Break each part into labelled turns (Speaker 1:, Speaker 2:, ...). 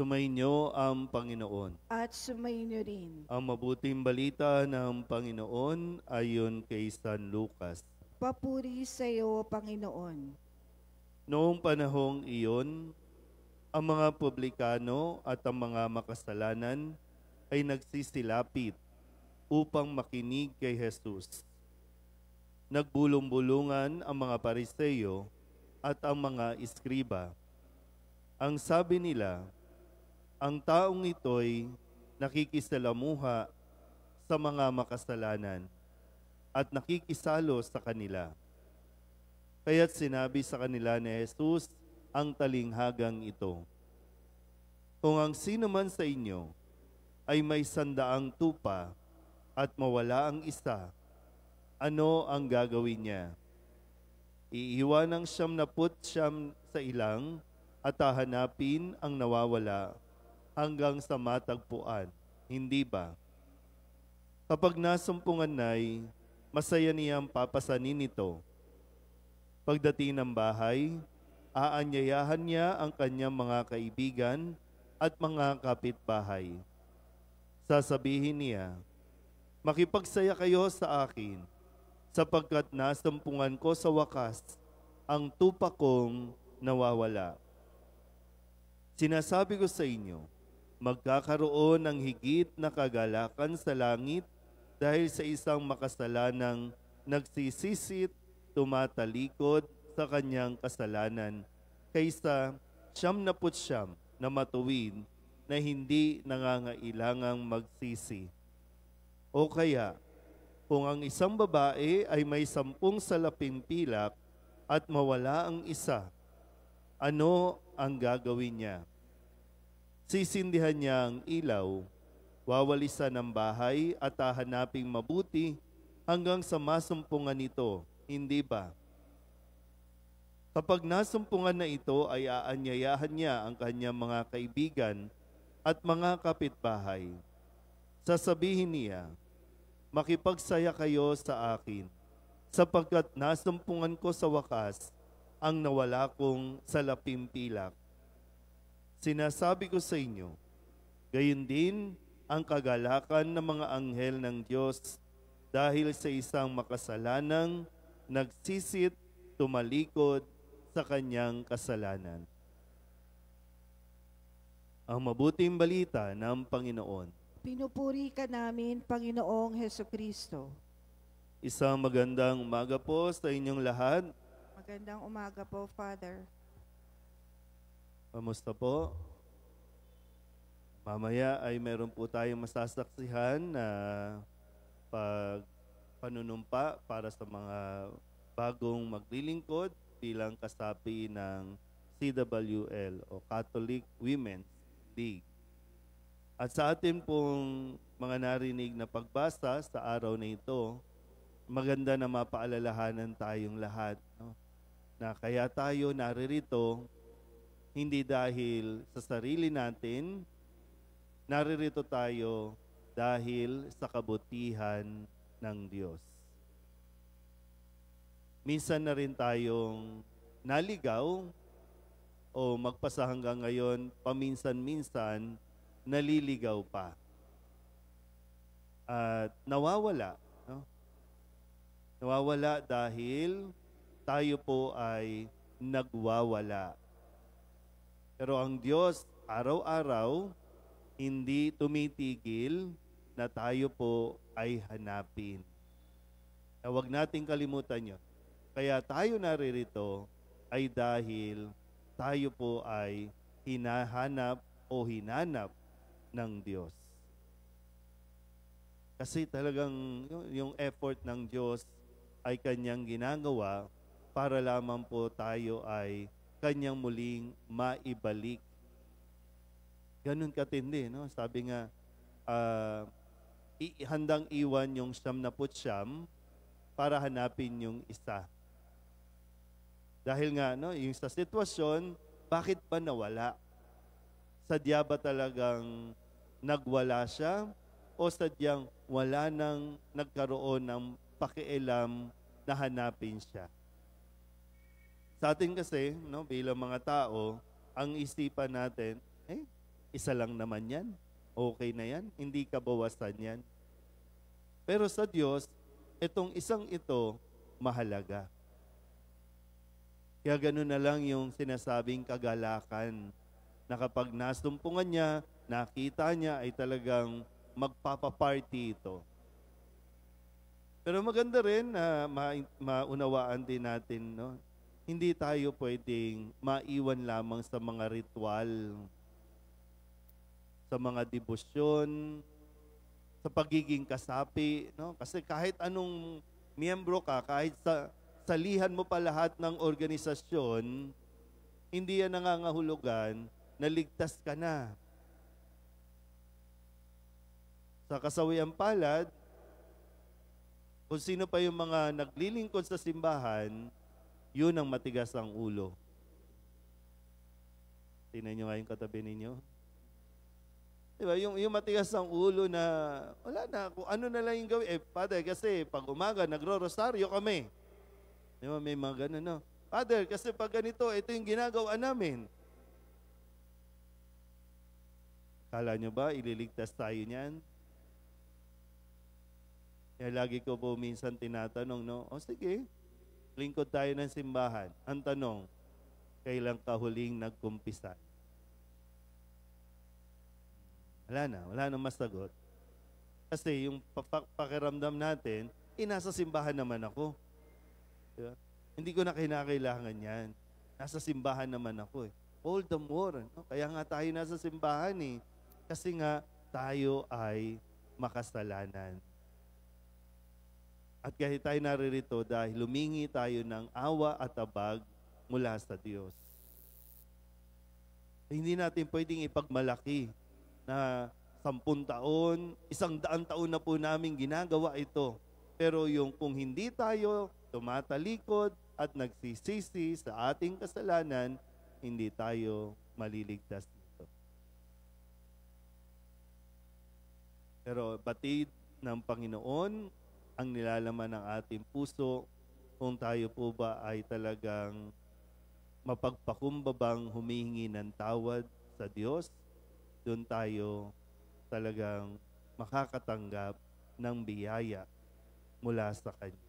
Speaker 1: Sumainyo ang Panginoon. At sumainyo rin. Ang mabuting balita ng Panginoon ayon kay San Lucas. Papuri sa iyo, Panginoon. Noong panahong iyon, ang mga publikano at ang mga makasalanan ay nagsisilapit upang makinig kay Jesus. Nagbulong-bulungan ang mga pariseyo at ang mga iskriba. Ang sabi nila, ang taong ito'y nakikisalamuha sa mga makasalanan at nakikisalo sa kanila. Kaya't sinabi sa kanila ni Jesus ang talinghagang ito, Kung ang sino man sa inyo ay may sandaang tupa at mawala ang isa, ano ang gagawin niya? Iiwan ang siyam na put siyam sa ilang at hahanapin ang nawawala hanggang sa matagpuan. Hindi ba? Kapag nasumpungan na'y, masaya niya ang papasanin ito. Pagdating ng bahay, aanyayahan niya ang kanyang mga kaibigan at mga kapitbahay. Sasabihin niya, Makipagsaya kayo sa akin, sapagkat nasumpungan ko sa wakas ang tupa kong nawawala. Sinasabi ko sa inyo, magkakaroon ng higit na kagalakan sa langit dahil sa isang makasalanang nagsisisit, tumatalikod sa kanyang kasalanan kaysa siyam na putsyam na matuwid na hindi nangangailangang magsisi. O kaya, kung ang isang babae ay may sampung salaping pilak at mawala ang isa, ano ang gagawin niya? Sisindihan niya ang ilaw, wawalisan ang bahay at hahanaping mabuti hanggang sa masumpungan nito, hindi ba? Kapag nasumpungan na ito ay aanyayahan niya ang kanyang mga kaibigan at mga kapitbahay. Sasabihin niya, Makipagsaya kayo sa akin, sapagkat nasumpungan ko sa wakas ang nawala kong salapim Sinasabi ko sa inyo, gayon din ang kagalakan ng mga anghel ng Diyos dahil sa isang makasalanang nagsisit tumalikod sa kanyang kasalanan. Ang mabuting balita ng Panginoon. Pinupuri ka namin, Panginoong Heso Kristo. Isang magandang umaga po sa inyong lahat. Magandang umaga po, Father. Kamusta po? Mamaya ay meron po tayong masasaksihan na pag panunumpa para sa mga bagong maglilingkod bilang kasapi ng CWL o Catholic Women's League. At sa atin pong mga narinig na pagbasa sa araw na ito, maganda na mapaalalahanan tayong lahat no? na kaya tayo naririto hindi dahil sa sarili natin, naririto tayo dahil sa kabutihan ng Diyos. Minsan na rin tayong naligaw o magpasa hanggang ngayon, paminsan-minsan, naliligaw pa. At nawawala. No? Nawawala dahil tayo po ay nagwawala pero ang Diyos, araw-araw, hindi tumitigil na tayo po ay hanapin. Na huwag nating kalimutan yun. Kaya tayo naririto ay dahil tayo po ay hinahanap o hinanap ng Diyos. Kasi talagang yung effort ng Diyos ay kanyang ginagawa para lamang po tayo ay kanyang muling maibalik. Ganun katindi, no? Sabi nga, uh, handang iwan yung siyam na putsyam para hanapin yung isa. Dahil nga, no, yung sa sitwasyon, bakit pa nawala? Sadya ba talagang nagwala siya? O sadyang wala nang nagkaroon ng pakialam na hanapin siya? Sa atin kasi, no, bilang mga tao, ang isipan natin, eh, isa lang naman yan. Okay na yan. Hindi kabawasan yan. Pero sa Diyos, itong isang ito, mahalaga. Kaya ganoon na lang yung sinasabing kagalakan na kapag nasumpungan niya, nakita niya ay talagang magpapaparty ito. Pero maganda rin na ma- maunawaan din natin no, hindi tayo pwedeng maiwan lamang sa mga ritual, sa mga debosyon, sa pagiging kasapi, no? Kasi kahit anong miyembro ka, kahit sa salihan mo pa lahat ng organisasyon, hindi yan nangangahulugan na ligtas ka na. Sa kasawian palad, kung sino pa yung mga naglilingkod sa simbahan, yun ang matigas ang ulo. Tingnan nyo nga yung katabi ninyo. Diba? Yung, yung matigas ang ulo na, wala na, kung ano na lang yung gawin. Eh, Father, kasi pag umaga, nagro-rosaryo kami. Di ba? May mga ganun, no? Father, kasi pag ganito, ito yung ginagawa namin. Kala nyo ba, ililigtas tayo niyan? Kaya lagi ko po minsan tinatanong, no? O oh, sige, Lingkod tayo ng simbahan. Ang tanong, kailan ka huling nagkumpisa? Wala na, wala na masagot. Kasi yung pakiramdam natin, eh nasa simbahan naman ako. Diba? Hindi ko na kinakailangan yan. Nasa simbahan naman ako eh. All the more. No? Kaya nga tayo nasa simbahan eh. Kasi nga tayo ay makasalanan. At kahit tayo naririto dahil lumingi tayo ng awa at abag mula sa Diyos. Hindi natin pwedeng ipagmalaki na sampun taon, isang daan taon na po namin ginagawa ito. Pero yung kung hindi tayo tumatalikod at nagsisisi sa ating kasalanan, hindi tayo maliligtas nito. Pero batid ng Panginoon ang nilalaman ng ating puso kung tayo po ba ay talagang mapagpakumbabang humihingi ng tawad sa Diyos, doon tayo talagang makakatanggap ng biyaya mula sa Kanya.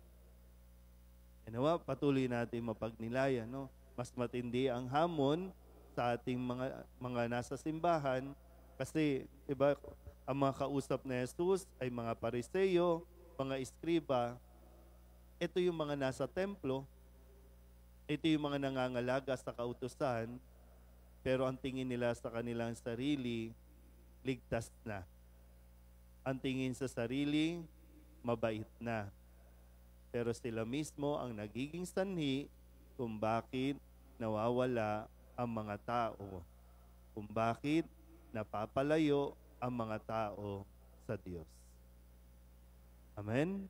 Speaker 1: E patuloy natin mapagnilaya, no? Mas matindi ang hamon sa ating mga, mga nasa simbahan kasi iba ang mga kausap na Jesus ay mga pariseyo, mga iskriba, ito yung mga nasa templo, ito yung mga nangangalaga sa kautusan, pero ang tingin nila sa kanilang sarili, ligtas na. Ang tingin sa sarili, mabait na. Pero sila mismo ang nagiging sanhi kung bakit nawawala ang mga tao, kung bakit napapalayo ang mga tao sa Diyos. Amen